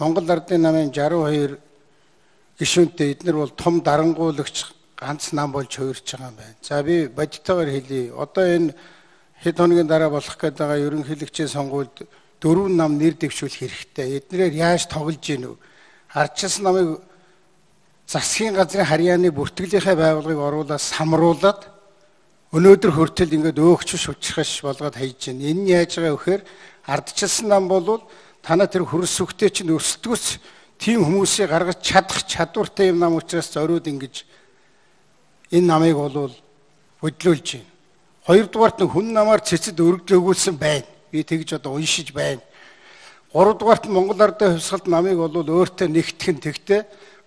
Монгол Ардын намын 62 гишүүнтэй эднэр бол том дарангуулагч ганц нам болж хувирч байгаа юм байна. За би бодитоор хэлье. Одоо энэ хэд хоногийн дараа болох гээд байгаа ерөнхийлөгчийн сонгуульд дөрвөн нам нэр дэвшүүлэх хэрэгтэй. Эднэрээр яаж тоглож гинүү? Арчилсан намыг засгийн газрын харьяаны бүртгэлийнхээ байгууллагыг оруулаад самруулад өнөөдөр хүртэл ингээд өөгч шүчхэш болгоод хайж байна. Энэ нь яаж байгаа вэхээр ардчилсан нам болвол танаа тэр хөрсөхтэй чинь өсөлтгөөс тийм хүмүүсийг гаргаж чадах чадвартай юм нам учраас зориуд ингэж энэ намыг болвол хөдлөөлж байна. Хоёрдугаарт нь хүн намаар цэцэд өргөдөл өгүүлсэн байна. Би тэгж одоо уншиж байна. Гуравдугаарт нь Монгол Ардын хувьсгалт намыг болвол өөртөө нэгтгэн тэгтээ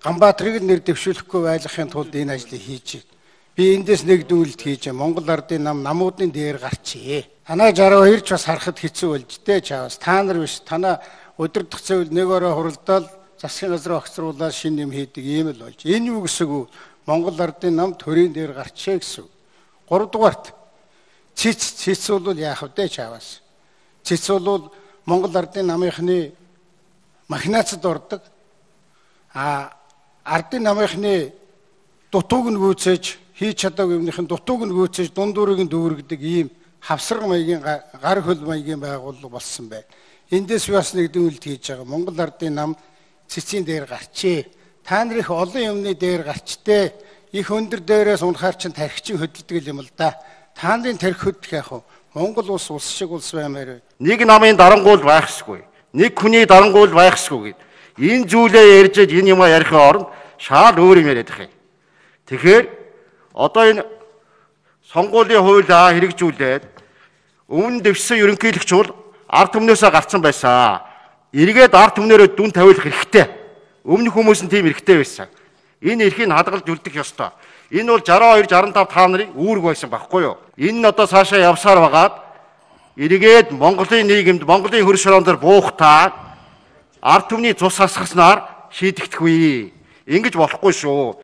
Ганбаатрыг нэр дэвшүүлэхгүй байлгахын тулд энэ ажлыг хийж байна. Би эндээс нэг дүүлд хийж Монгол ардын нам намуудын дээр гарчие. Танаа 62 ч бас харахад хэцүү болж дээ чаас. Та нар биш танаа өдөрдох цэвэл нэг орой хуралдаал засгийн газар огцруулаад шин юм хийдэг ийм л болж. Энэ юу гэсэн үг? Монгол ардын нам төрийн дээр гарчие гэсэн. 3 дугаарт цэц цэц бол яах вэ чаас. Цэц бол Монгол ардын намынхны махинацд ордог. А ардын намынхны дутууг нь гүйцээж хийж чадаагүй юмныхын дутууг нь гүйцэж дунд үрийг нь дүүргэдэг ийм хавсарга маягийн гар хөл маягийн байгууллага болсон байна. Эндээс юу бас нэгдэн үлд хийж байгаа. Монгол ардын нам цэцгийн дээр гарчээ. Та нар их олон юмны дээр гарчтээ. Их өндөр дээрээс унахаар чинь тархичин хөдөлдөг юм л да. Та нарын тархи хөдлөх яах вэ? Монгол улс улс шиг улс баймаар байна. Нэг намын дарангуул байхшгүй. Нэг хүний дарангуул байхшгүй гэд. Энэ зүйлээ ярьж энэ юм ярихын оронд шал өөр юм яриад их. Тэгэхээр Одоо энэ сонгуулийн хуулиа хэрэгжүүлээд өмнө дэвшсэн ерөнхийлөгч бол ард түмнөөсөө гарсан байсан. Эргээд ард түмнөрөө дүн тавиулах хэрэгтэй. Өмнө хүмүүс нь тийм хэрэгтэй байсан. Энэ эрхийг хадгалж үлдэх ёстой. Энэ бол 62 65 таа нарын үүрэг байсан байхгүй юу? Энэ нь одоо цаашаа явсаар байгаад эргээд Монголын нийгэмд Монголын хөрш орондор буухтаа ард түмний цус хасгаснаар шийдэгдэхгүй. Ингэж болохгүй шүү.